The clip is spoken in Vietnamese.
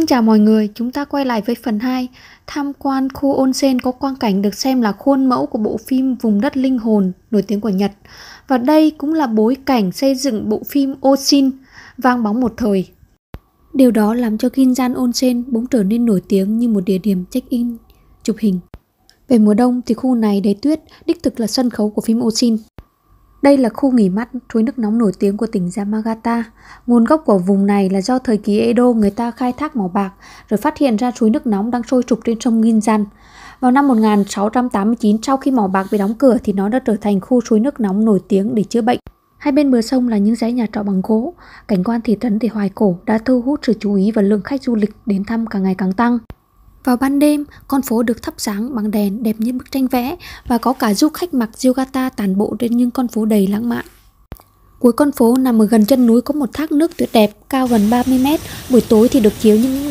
Xin chào mọi người, chúng ta quay lại với phần 2 Tham quan khu onsen có quang cảnh được xem là khuôn mẫu của bộ phim Vùng đất linh hồn nổi tiếng của Nhật Và đây cũng là bối cảnh xây dựng bộ phim Oshin vang bóng một thời Điều đó làm cho Ginjan Onsen bỗng trở nên nổi tiếng như một địa điểm check-in, chụp hình Về mùa đông thì khu này đầy tuyết, đích thực là sân khấu của phim Oshin đây là khu nghỉ mát suối nước nóng nổi tiếng của tỉnh Yamagata. Nguồn gốc của vùng này là do thời kỳ Edo người ta khai thác mỏ bạc rồi phát hiện ra suối nước nóng đang sôi trục trên sông Ginzan. Vào năm 1689 sau khi mỏ bạc bị đóng cửa thì nó đã trở thành khu suối nước nóng nổi tiếng để chữa bệnh. Hai bên bờ sông là những dãy nhà trọ bằng gỗ, cảnh quan thị trấn thì hoài cổ đã thu hút sự chú ý và lượng khách du lịch đến thăm càng ngày càng tăng. Vào ban đêm, con phố được thắp sáng bằng đèn đẹp như bức tranh vẽ và có cả du khách mặc yukata tản bộ trên những con phố đầy lãng mạn. Cuối con phố nằm ở gần chân núi có một thác nước tuyệt đẹp cao gần 30 mét, buổi tối thì được chiếu những